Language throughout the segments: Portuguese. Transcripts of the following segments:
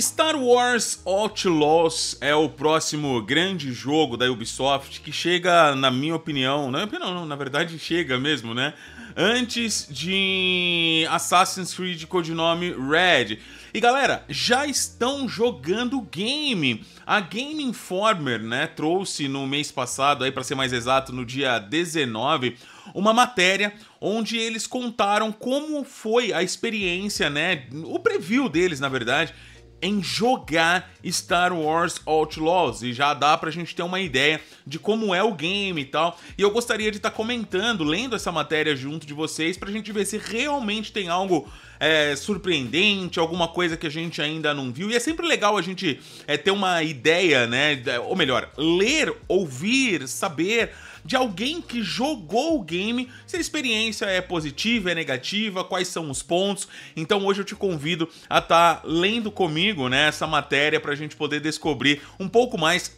Star Wars Outlaws é o próximo grande jogo da Ubisoft que chega, na minha opinião, na minha opinião não, na verdade chega mesmo, né? Antes de Assassin's Creed codinome Red. E galera, já estão jogando game. A Game Informer, né, trouxe no mês passado aí para ser mais exato, no dia 19, uma matéria onde eles contaram como foi a experiência, né, o preview deles, na verdade, em jogar Star Wars Outlaws e já dá pra gente ter uma ideia de como é o game e tal. E eu gostaria de estar tá comentando, lendo essa matéria junto de vocês pra gente ver se realmente tem algo é, surpreendente, alguma coisa que a gente ainda não viu. E é sempre legal a gente é, ter uma ideia, né? Ou melhor, ler, ouvir, saber de alguém que jogou o game, se a experiência é positiva, é negativa, quais são os pontos. Então hoje eu te convido a estar tá lendo comigo né, essa matéria para a gente poder descobrir um pouco mais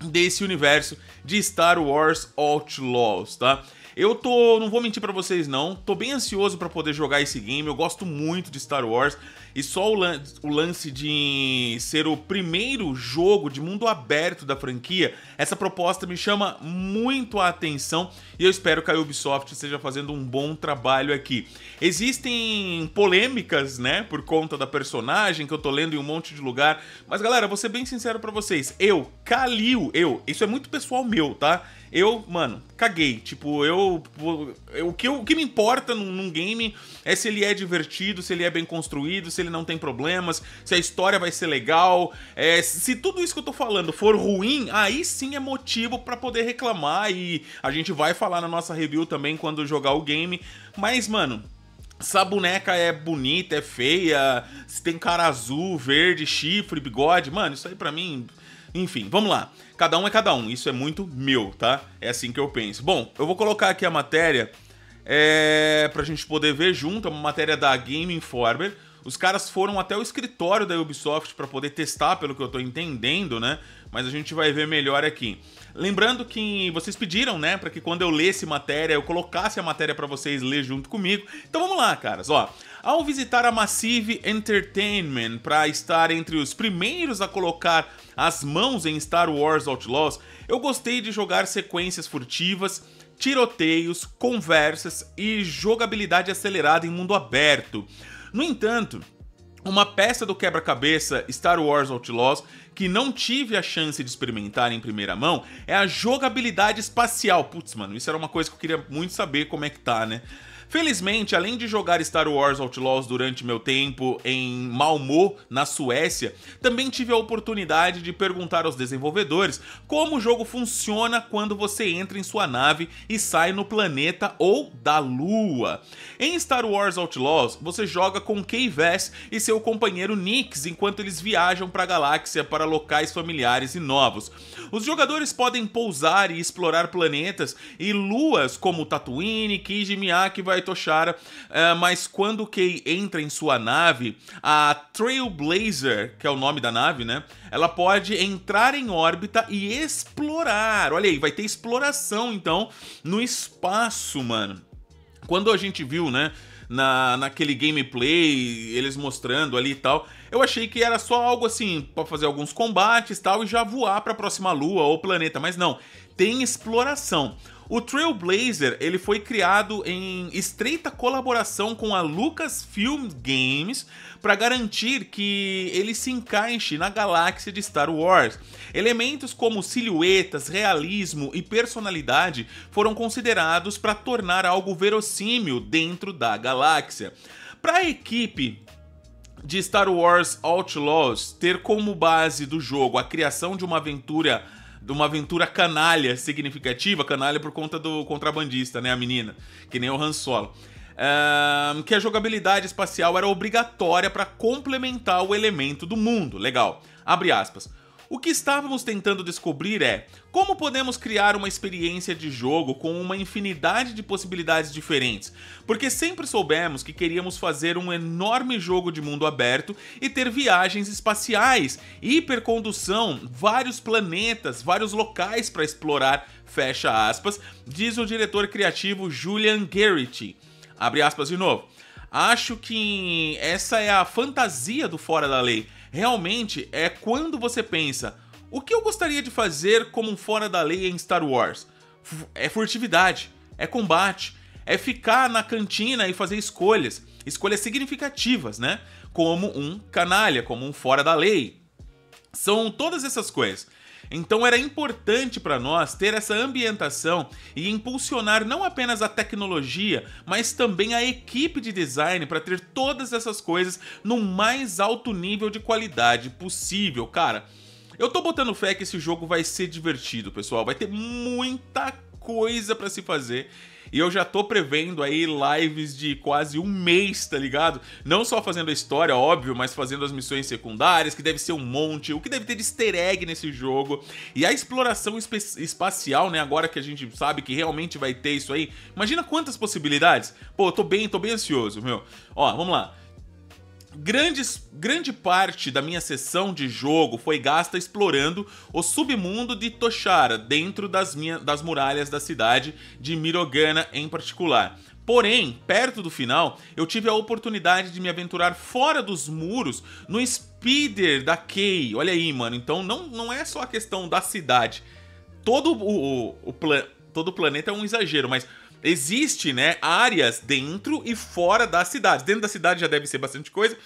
desse universo de Star Wars Outlaws, tá? Eu tô, não vou mentir para vocês não, tô bem ansioso para poder jogar esse game. Eu gosto muito de Star Wars e só o, lan o lance de ser o primeiro jogo de mundo aberto da franquia, essa proposta me chama muito a atenção e eu espero que a Ubisoft esteja fazendo um bom trabalho aqui. Existem polêmicas, né, por conta da personagem que eu tô lendo em um monte de lugar, mas galera, vou ser bem sincero para vocês, eu, Kalil, eu, isso é muito pessoal meu, tá? Eu, mano, caguei. Tipo, eu. eu o, que eu, o que me importa num, num, game é se ele é divertido, se ele é bem construído, se ele não tem problemas, se a história vai ser legal. É, se tudo isso que eu tô falando for ruim, aí sim é motivo para poder reclamar. E a gente vai falar na nossa review também quando jogar o game. Mas, mano, essa boneca é bonita, é feia, se tem cara azul, verde, chifre, bigode, mano, isso aí pra mim enfim, vamos lá. Cada um é cada um, isso é muito meu, tá? É assim que eu penso. Bom, eu vou colocar aqui a matéria é, pra gente poder ver junto, é uma matéria da Game Informer. Os caras foram até o escritório da Ubisoft para poder testar, pelo que eu estou entendendo, né? Mas a gente vai ver melhor aqui. Lembrando que vocês pediram, né, para que quando eu lesse matéria, eu colocasse a matéria para vocês ler junto comigo. Então vamos lá, caras, ó. Ao visitar a Massive Entertainment para estar entre os primeiros a colocar as mãos em Star Wars Outlaws, eu gostei de jogar sequências furtivas, tiroteios, conversas e jogabilidade acelerada em mundo aberto. No entanto, uma peça do quebra-cabeça Star Wars Outlaws que não tive a chance de experimentar em primeira mão é a jogabilidade espacial. Putz, mano, isso era uma coisa que eu queria muito saber como é que tá, né? Felizmente, além de jogar Star Wars Outlaws durante meu tempo em Malmö, na Suécia, também tive a oportunidade de perguntar aos desenvolvedores como o jogo funciona quando você entra em sua nave e sai no planeta ou da Lua. Em Star Wars Outlaws, você joga com K-Vess e seu companheiro Nix enquanto eles viajam para a galáxia para para locais familiares e novos. Os jogadores podem pousar e explorar planetas e luas como Tatooine, Kiji, Miyake e Vaitoshara, eh, mas quando Kay entra em sua nave, a Trailblazer, que é o nome da nave, né? Ela pode entrar em órbita e explorar. Olha aí, vai ter exploração então no espaço, mano. Quando a gente viu, né? na, naquele gameplay, eles mostrando ali e tal. Eu achei que era só algo assim, para fazer alguns combates tal, e já voar para a próxima lua ou planeta, mas não tem exploração. O Trailblazer ele foi criado em estreita colaboração com a Lucasfilm Games para garantir que ele se encaixe na galáxia de Star Wars. Elementos como silhuetas, realismo e personalidade foram considerados para tornar algo verossímil dentro da galáxia. Para a equipe de Star Wars Outlaws ter como base do jogo a criação de uma aventura de uma aventura canalha significativa, canalha por conta do contrabandista, né? A menina, que nem o Han Solo. que a jogabilidade espacial era obrigatória para complementar o elemento do mundo. Legal. Abre aspas. O que estávamos tentando descobrir é como podemos criar uma experiência de jogo com uma infinidade de possibilidades diferentes, porque sempre soubemos que queríamos fazer um enorme jogo de mundo aberto e ter viagens espaciais, hipercondução, vários planetas, vários locais para explorar, fecha aspas, diz o diretor criativo Julian Garrity. Abre aspas de novo. Acho que essa é a fantasia do Fora da Lei realmente é quando você pensa: o que eu gostaria de fazer como um fora da lei em Star Wars? É furtividade, é combate, é ficar na cantina e fazer escolhas, escolhas significativas, né? Como um canalha, como um fora da lei. São todas essas coisas. Então era importante para nós ter essa ambientação e impulsionar não apenas a tecnologia, mas também a equipe de design para ter todas essas coisas no mais alto nível de qualidade possível, cara. Eu tô botando fé que esse jogo vai ser divertido, pessoal. Vai ter muita coisa para se fazer e eu já tô prevendo aí lives de quase um mês, tá ligado? Não só fazendo a história, óbvio, mas fazendo as missões secundárias, que deve ser um monte, o que deve ter de easter egg nesse jogo. E a exploração espacial, né? Agora que a gente sabe que realmente vai ter isso aí. Imagina quantas possibilidades. Pô, eu tô bem, tô bem ansioso, meu. Ó, vamos lá. Grandes, grande parte da minha sessão de jogo foi gasta explorando o submundo de Toshara, dentro das, minha, das muralhas da cidade de Mirogana em particular. Porém, perto do final, eu tive a oportunidade de me aventurar fora dos muros no speeder da Kay. Olha aí, mano. Então não, não é só a questão da cidade. Todo o, o, o plan, todo o planeta é um exagero, mas existe, né, áreas dentro e fora da cidade. Dentro da cidade já deve ser bastante coisa,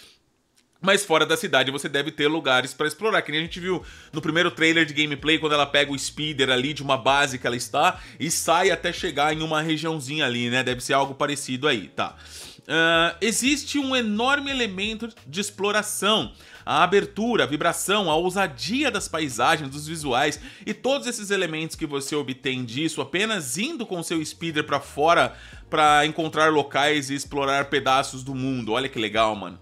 mas fora da cidade você deve ter lugares para explorar. Que nem a gente viu no primeiro trailer de gameplay, quando ela pega o speeder ali de uma base que ela está e sai até chegar em uma regiãozinha ali, né? Deve ser algo parecido aí, tá? Uh, existe um enorme elemento de exploração. A abertura, a vibração, a ousadia das paisagens, dos visuais e todos esses elementos que você obtém disso apenas indo com seu speeder para fora para encontrar locais e explorar pedaços do mundo. Olha que legal, mano.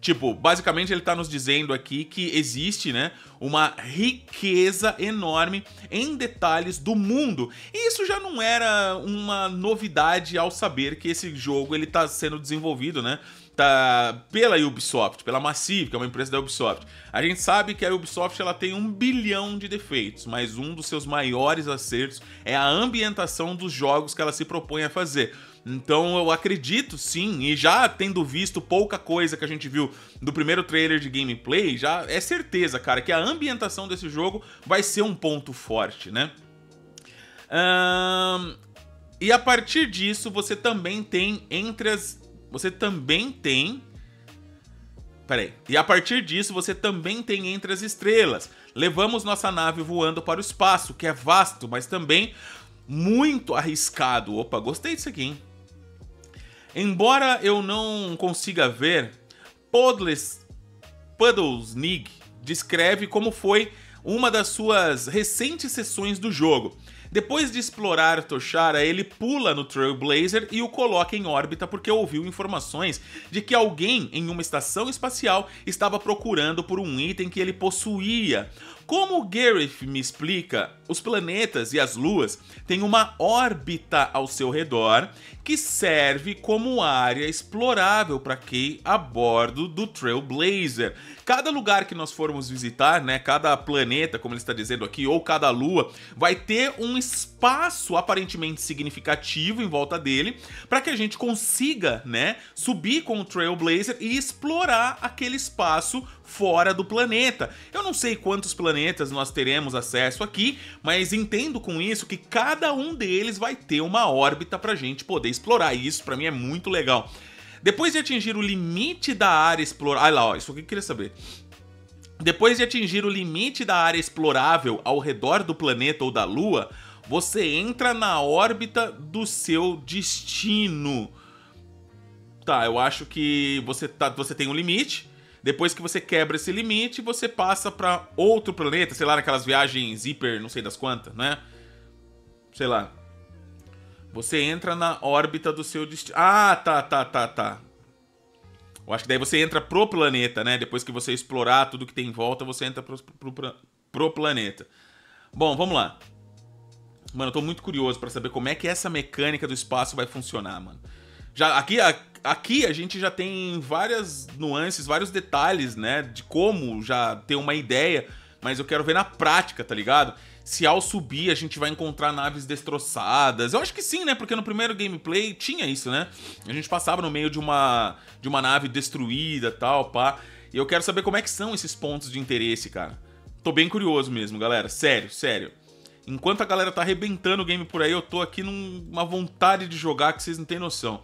Tipo, basicamente ele está nos dizendo aqui que existe, né, uma riqueza enorme em detalhes do mundo. E isso já não era uma novidade ao saber que esse jogo ele tá sendo desenvolvido, né, tá pela Ubisoft, pela Massive, que é uma empresa da Ubisoft. A gente sabe que a Ubisoft ela tem um bilhão de defeitos, mas um dos seus maiores acertos é a ambientação dos jogos que ela se propõe a fazer. Então eu acredito sim, e já tendo visto pouca coisa que a gente viu do primeiro trailer de gameplay, já é certeza, cara, que a ambientação desse jogo vai ser um ponto forte, né? Um, e a partir disso, você também tem entre as. Você também tem. Peraí. E a partir disso, você também tem entre as estrelas. Levamos nossa nave voando para o espaço, que é vasto, mas também muito arriscado. Opa, gostei disso aqui, hein? Embora eu não consiga ver, Podles Puddlesnig descreve como foi uma das suas recentes sessões do jogo. Depois de explorar Toshara, ele pula no Trailblazer e o coloca em órbita porque ouviu informações de que alguém em uma estação espacial estava procurando por um item que ele possuía. Como Gareth me explica, os planetas e as luas têm uma órbita ao seu redor que serve como área explorável para quem a bordo do Trailblazer. Cada lugar que nós formos visitar, né, cada planeta, como ele está dizendo aqui, ou cada lua, vai ter um espaço espaço aparentemente significativo em volta dele para que a gente consiga, né, subir com o Trailblazer e explorar aquele espaço fora do planeta. Eu não sei quantos planetas nós teremos acesso aqui, mas entendo com isso que cada um deles vai ter uma órbita para a gente poder explorar. E isso para mim é muito legal. Depois de atingir o limite da área explorada. ai lá, ó, isso aqui eu queria saber. Depois de atingir o limite da área explorável ao redor do planeta ou da Lua, você entra na órbita do seu destino. Tá, eu acho que você, tá, você tem um limite. Depois que você quebra esse limite, você passa para outro planeta, sei lá, naquelas viagens hiper, não sei das quantas, né? Sei lá. Você entra na órbita do seu destino. Ah, tá, tá, tá, tá. Eu acho que daí você entra pro planeta, né? Depois que você explorar tudo que tem em volta, você entra pro, pro, pro, pro planeta. Bom, vamos lá. Mano, eu tô muito curioso para saber como é que essa mecânica do espaço vai funcionar, mano. Já aqui a, aqui a gente já tem várias nuances, vários detalhes, né, de como já ter uma ideia, mas eu quero ver na prática, tá ligado? Se ao subir a gente vai encontrar naves destroçadas. Eu acho que sim, né? Porque no primeiro gameplay tinha isso, né? A gente passava no meio de uma de uma nave destruída, tal, pá. E eu quero saber como é que são esses pontos de interesse, cara. Tô bem curioso mesmo, galera. Sério, sério. Enquanto a galera tá arrebentando o game por aí, eu tô aqui numa vontade de jogar que vocês não têm noção.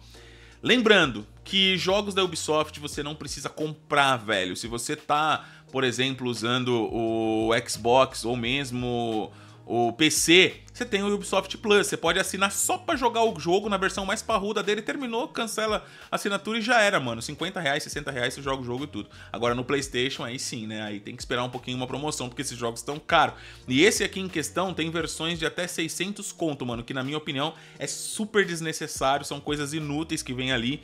Lembrando que jogos da Ubisoft você não precisa comprar, velho. Se você tá, por exemplo, usando o Xbox ou mesmo o PC, você tem o Ubisoft Plus, você pode assinar só para jogar o jogo na versão mais parruda dele, terminou, cancela a assinatura e já era, mano. 50 reais, 60 reais, você joga o jogo e tudo. Agora no Playstation, aí sim, né? Aí tem que esperar um pouquinho uma promoção, porque esses jogos estão caros. E esse aqui em questão tem versões de até 600 conto, mano, que na minha opinião é super desnecessário, são coisas inúteis que vem ali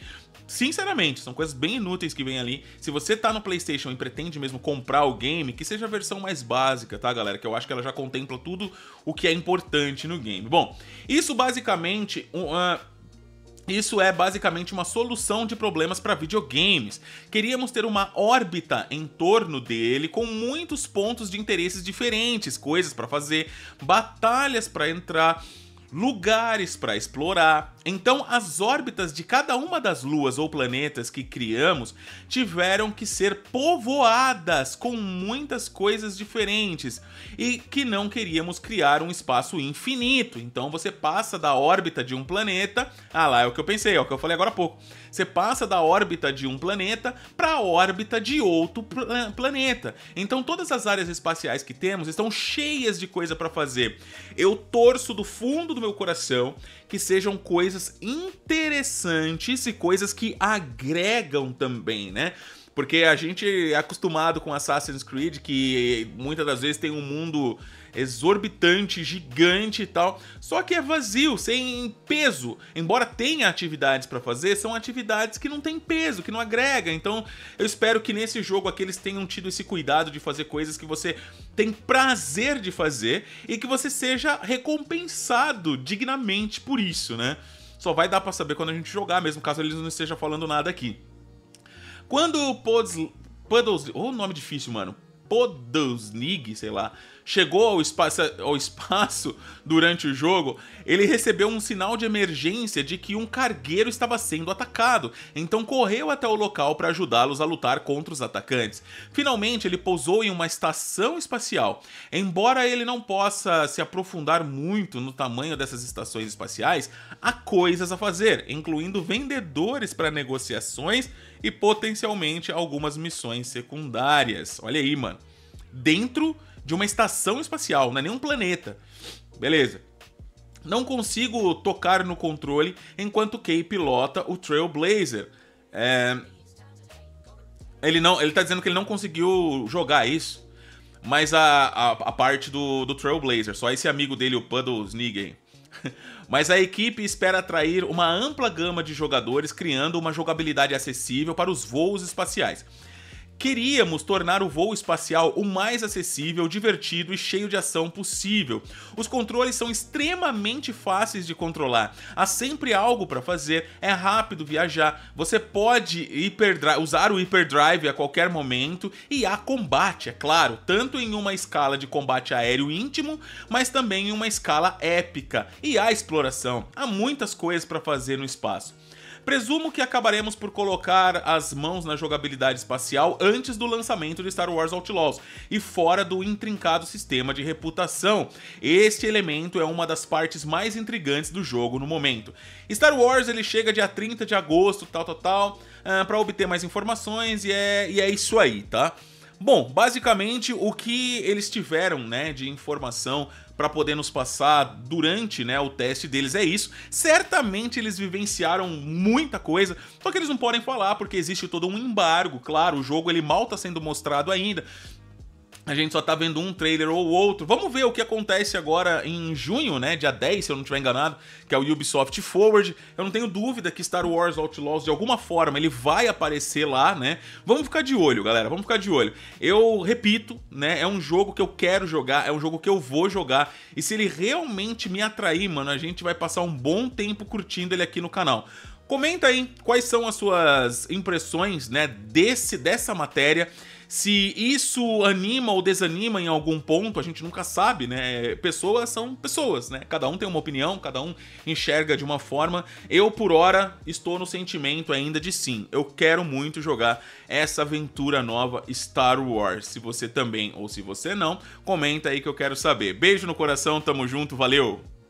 sinceramente, são coisas bem inúteis que vem ali. Se você tá no PlayStation e pretende mesmo comprar o game, que seja a versão mais básica, tá, galera? Que eu acho que ela já contempla tudo o que é importante no game. Bom, isso basicamente. Uh, isso é basicamente uma solução de problemas para videogames. Queríamos ter uma órbita em torno dele com muitos pontos de interesses diferentes, coisas para fazer, batalhas para entrar, lugares para explorar, então, as órbitas de cada uma das luas ou planetas que criamos tiveram que ser povoadas com muitas coisas diferentes e que não queríamos criar um espaço infinito. Então, você passa da órbita de um planeta, ah lá, é o que eu pensei, é o que eu falei agora há pouco. Você passa da órbita de um planeta para a órbita de outro pl planeta. Então, todas as áreas espaciais que temos estão cheias de coisa para fazer. Eu torço do fundo do meu coração que sejam coisas coisas interessantes e coisas que agregam também, né? Porque a gente é acostumado com Assassin's Creed, que muitas das vezes tem um mundo exorbitante, gigante e tal, só que é vazio, sem peso. Embora tenha atividades para fazer, são atividades que não têm peso, que não agrega. Então, eu espero que nesse jogo aqui eles tenham tido esse cuidado de fazer coisas que você tem prazer de fazer e que você seja recompensado dignamente por isso, né? Só vai dar para saber quando a gente jogar mesmo, caso eles não estejam falando nada aqui. Quando o Pods... Puddles... Ou oh, nome difícil, mano. Podosnig, sei lá, chegou ao espaço, ao espaço durante o jogo, ele recebeu um sinal de emergência de que um cargueiro estava sendo atacado, então correu até o local para ajudá-los a lutar contra os atacantes. Finalmente, ele pousou em uma estação espacial. Embora ele não possa se aprofundar muito no tamanho dessas estações espaciais, há coisas a fazer, incluindo vendedores para negociações e potencialmente algumas missões secundárias. Olha aí, mano. Dentro de uma estação espacial, não é nem um planeta. Beleza. Não consigo tocar no controle enquanto Kay pilota o Trailblazer. É... Ele não, ele tá dizendo que ele não conseguiu jogar isso. Mas a, a, a parte do, do Trailblazer, só esse amigo dele, o Puddles Nigen. Mas a equipe espera atrair uma ampla gama de jogadores, criando uma jogabilidade acessível para os voos espaciais. Queríamos tornar o voo espacial o mais acessível, divertido e cheio de ação possível. Os controles são extremamente fáceis de controlar. Há sempre algo para fazer, é rápido viajar, você pode usar o hiperdrive a qualquer momento e há combate, é claro, tanto em uma escala de combate aéreo íntimo, mas também em uma escala épica. E há exploração, há muitas coisas para fazer no espaço. Presumo que acabaremos por colocar as mãos na jogabilidade espacial antes do lançamento de Star Wars Outlaws e fora do intrincado sistema de reputação. Este elemento é uma das partes mais intrigantes do jogo no momento. Star Wars ele chega dia 30 de agosto, tal, tal, tal, uh, ah, para obter mais informações e é, e é isso aí, tá? Bom, basicamente o que eles tiveram, né, de informação para poder nos passar durante né, o teste deles é isso. Certamente eles vivenciaram muita coisa, só que eles não podem falar porque existe todo um embargo, claro, o jogo ele mal está sendo mostrado ainda. A gente só tá vendo um trailer ou outro. Vamos ver o que acontece agora em junho, né? Dia 10, se eu não estiver enganado, que é o Ubisoft Forward. Eu não tenho dúvida que Star Wars Outlaws, de alguma forma, ele vai aparecer lá, né? Vamos ficar de olho, galera. Vamos ficar de olho. Eu repito, né? É um jogo que eu quero jogar, é um jogo que eu vou jogar. E se ele realmente me atrair, mano, a gente vai passar um bom tempo curtindo ele aqui no canal. Comenta aí quais são as suas impressões, né, desse dessa matéria. Se isso anima ou desanima em algum ponto, a gente nunca sabe, né? É, pessoas são pessoas, né? Cada um tem uma opinião, cada um enxerga de uma forma. Eu, por hora, estou no sentimento ainda de sim. Eu quero muito jogar essa aventura nova Star Wars. Se você também ou se você não, comenta aí que eu quero saber. Beijo no coração, tamo junto, valeu!